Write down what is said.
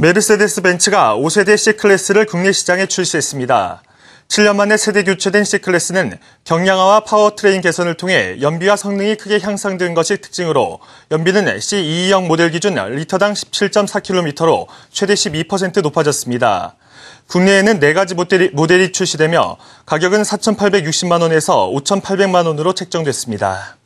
메르세데스 벤츠가 5세대 C클래스를 국내 시장에 출시했습니다. 7년 만에 세대 교체된 C클래스는 경량화와 파워트레인 개선을 통해 연비와 성능이 크게 향상된 것이 특징으로 연비는 C220 e e 모델 기준 리터당 17.4km로 최대 12% 높아졌습니다. 국내에는 4가지 모델이, 모델이 출시되며 가격은 4,860만 원에서 5,800만 원으로 책정됐습니다.